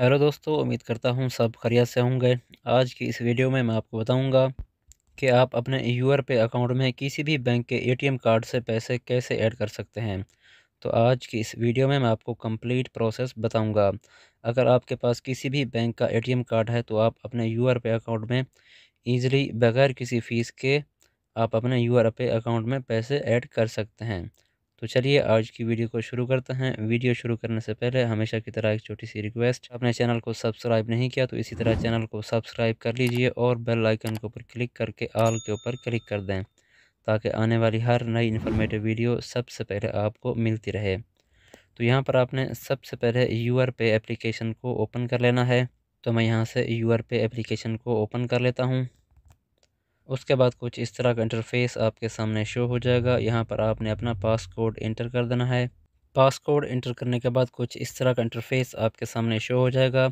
hello दोस्तों उम्मीद करता हूँ सब खरिया से होंगे आज की इस वीडियो में मैं आपको बताऊँगा कि आप अपने आर पे अकाउंट में किसी भी बैंक के एटीएम कार्ड से पैसे कैसे ऐड कर सकते हैं तो आज की इस वीडियो में मैं आपको कंप्लीट प्रोसेस बताऊँगा अगर आपके पास किसी भी बैंक का एटीएम कार्ड है तो आप अपने आर पे अकाउंट में ईज़िली बगैर किसी फ़ीस के आप अपने आर पे अकाउंट में पैसे ऐड कर सकते हैं तो चलिए आज की वीडियो को शुरू करते हैं वीडियो शुरू करने से पहले हमेशा की तरह एक छोटी सी रिक्वेस्ट अपने चैनल को सब्सक्राइब नहीं किया तो इसी तरह चैनल को सब्सक्राइब कर लीजिए और बेल आइकन के ऊपर क्लिक करके आल के ऊपर क्लिक कर दें ताकि आने वाली हर नई इन्फॉर्मेटिव वीडियो सबसे पहले आपको मिलती रहे तो यहाँ पर आपने सबसे पहले यूआर पे एप्लीकेशन को ओपन कर लेना है तो मैं यहाँ से आर पे एप्लीकेशन को ओपन कर लेता हूँ उसके बाद कुछ इस तरह का इंटरफेस आपके सामने शो हो जाएगा यहाँ पर आपने अपना पास कोड इंटर कर देना है पास कोड इंटर करने के बाद कुछ इस तरह का इंटरफेस आपके सामने शो हो जाएगा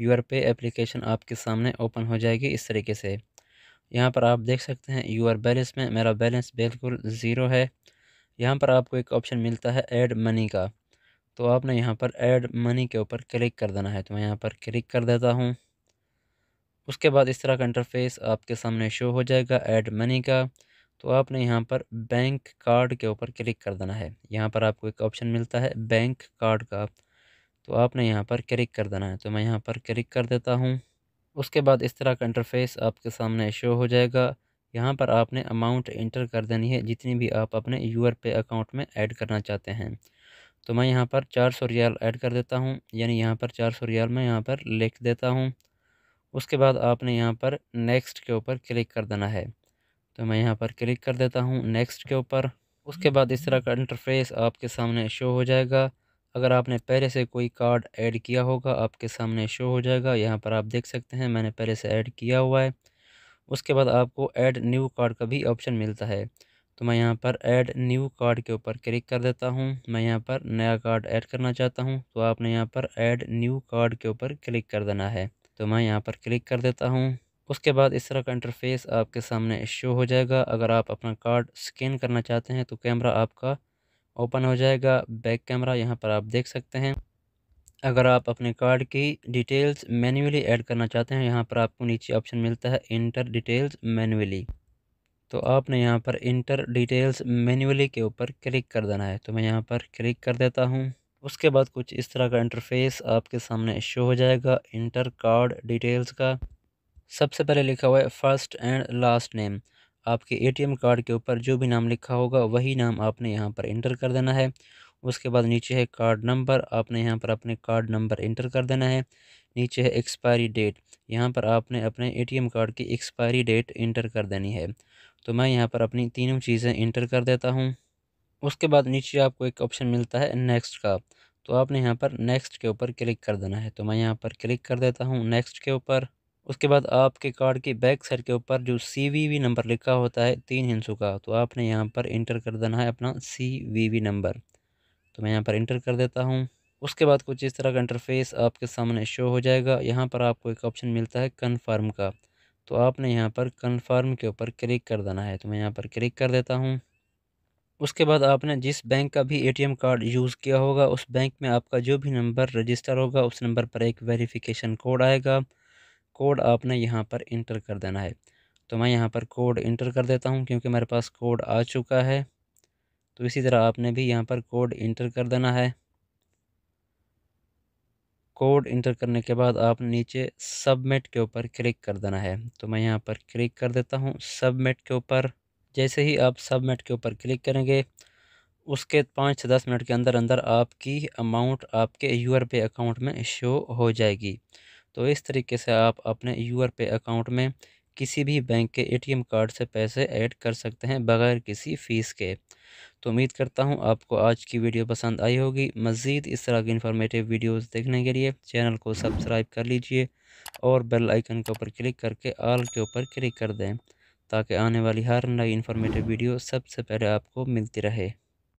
यूर पे एप्लीकेशन आपके सामने ओपन हो जाएगी इस तरीके से यहाँ पर आप देख सकते हैं यूर बैलेंस में मेरा बैलेंस बिल्कुल ज़ीरो है यहाँ पर आपको एक ऑप्शन मिलता है ऐड मनी का तो आपने यहाँ पर ऐड मनी के ऊपर क्लिक कर देना है तो मैं यहाँ पर क्लिक कर देता हूँ उसके बाद इस तरह का इंटरफेस आपके सामने शो हो जाएगा ऐड मनी का तो आपने यहाँ पर बैंक कार्ड के ऊपर क्लिक कर देना है यहाँ पर आपको एक ऑप्शन मिलता है बैंक कार्ड का तो आपने यहाँ पर क्लिक कर देना है तो मैं यहाँ पर क्लिक कर देता हूँ उसके बाद इस तरह का इंटरफेस आपके सामने शो हो जाएगा यहाँ पर आपने अमाउंट इंटर कर देनी है जितनी भी आप अपने यू पे अकाउंट में ऐड करना चाहते हैं तो मैं यहाँ पर चार सौ रियाल ऐड कर देता हूँ यानी यहाँ पर चार सौ रियाल मैं यहाँ पर लिख देता हूँ उसके बाद आपने यहाँ पर नेक्स्ट के ऊपर क्लिक कर देना है तो मैं यहाँ पर क्लिक कर देता हूँ नेक्स्ट के ऊपर उसके बाद इस तरह का इंटरफेस आपके सामने शो हो जाएगा अगर आपने पहले से कोई कार्ड ऐड किया होगा आपके सामने शो हो जाएगा यहाँ पर आप देख सकते हैं मैंने पहले से ऐड किया हुआ है उसके बाद आपको ऐड न्यू कार्ड का भी ऑप्शन मिलता है तो मैं यहाँ पर ऐड न्यू कार्ड के ऊपर क्लिक कर देता हूँ मैं यहाँ पर नया कार्ड ऐड करना चाहता हूँ तो आपने यहाँ पर ऐड न्यू कार्ड के ऊपर क्लिक कर देना है तो मैं यहाँ पर क्लिक कर देता हूँ उसके बाद इस तरह का इंटरफेस आपके सामने शो हो जाएगा अगर आप अपना कार्ड स्कैन करना चाहते हैं तो कैमरा आपका ओपन हो जाएगा बैक कैमरा यहाँ पर आप देख सकते हैं अगर आप अपने कार्ड की डिटेल्स मैन्युअली ऐड करना चाहते हैं यहाँ पर आपको नीचे ऑप्शन मिलता है इंटर डिटेल्स मैन्युअली तो आपने यहाँ पर इंटर डिटेल्स मैन्युअली के ऊपर क्लिक कर देना है तो मैं यहाँ पर क्लिक कर देता हूँ उसके बाद कुछ इस तरह का इंटरफेस आपके सामने शो हो जाएगा इंटर कार्ड डिटेल्स का सबसे पहले लिखा हुआ है फ़र्स्ट एंड लास्ट नेम आपके एटीएम कार्ड के ऊपर जो भी नाम लिखा होगा वही नाम आपने यहाँ पर इंटर कर देना है उसके बाद नीचे है कार्ड नंबर आपने यहाँ पर अपने कार्ड नंबर इंटर कर देना है नीचे है एक्सपायरी डेट यहाँ पर आपने अपने एटीएम कार्ड की एक्सपायरी डेट इंटर कर देनी है तो मैं यहाँ पर अपनी तीनों चीज़ें इंटर कर देता हूँ उसके बाद नीचे आपको एक ऑप्शन मिलता है नेक्स्ट का तो आपने यहाँ पर नेक्स्ट के ऊपर क्लिक कर देना है तो मैं यहाँ पर क्लिक कर देता हूँ नेक्स्ट के ऊपर उसके बाद आपके कार्ड की बैक साइड के ऊपर जो सी वी वी नंबर लिखा होता है तीन हिंसों का तो आपने यहाँ पर इंटर कर देना है अपना सी वी वी नंबर तो मैं यहाँ पर इंटर कर देता हूँ उसके बाद कुछ इस तरह का इंटरफेस आपके सामने शो हो जाएगा यहाँ पर आपको एक ऑप्शन मिलता है कन्फर्म का तो आपने यहाँ पर कन्फर्म के ऊपर क्लिक कर देना है तो मैं यहाँ पर क्लिक कर देता हूँ उसके बाद आपने जिस बैंक का भी एटीएम कार्ड यूज़ किया होगा उस बैंक में आपका जो भी नंबर रजिस्टर होगा उस नंबर पर एक वेरिफिकेशन कोड आएगा कोड आपने यहाँ पर इंटर कर देना है तो मैं यहाँ पर कोड इंटर कर देता हूँ क्योंकि मेरे पास कोड आ चुका है तो इसी तरह आपने भी यहाँ पर कोड इंटर कर देना है कोड इंटर करने के बाद आप नीचे सबमिट के ऊपर क्लिक कर देना है तो मैं यहाँ पर क्लिक कर देता हूँ सबमिट के ऊपर जैसे ही आप सबमिट के ऊपर क्लिक करेंगे उसके पाँच से दस मिनट के अंदर अंदर आपकी अमाउंट आपके आर पे अकाउंट में शो हो जाएगी तो इस तरीके से आप अपने आर पे अकाउंट में किसी भी बैंक के एटीएम कार्ड से पैसे ऐड कर सकते हैं बगैर किसी फ़ीस के तो उम्मीद करता हूं आपको आज की वीडियो पसंद आई होगी मज़ीद इस तरह की इन्फॉर्मेटिव वीडियोस देखने के लिए चैनल को सब्सक्राइब कर लीजिए और बेल आइकन के ऊपर क्लिक करके आल के ऊपर क्लिक कर दें ताकि आने वाली हर नई इन्फॉर्मेटिव वीडियो सबसे पहले आपको मिलती रहे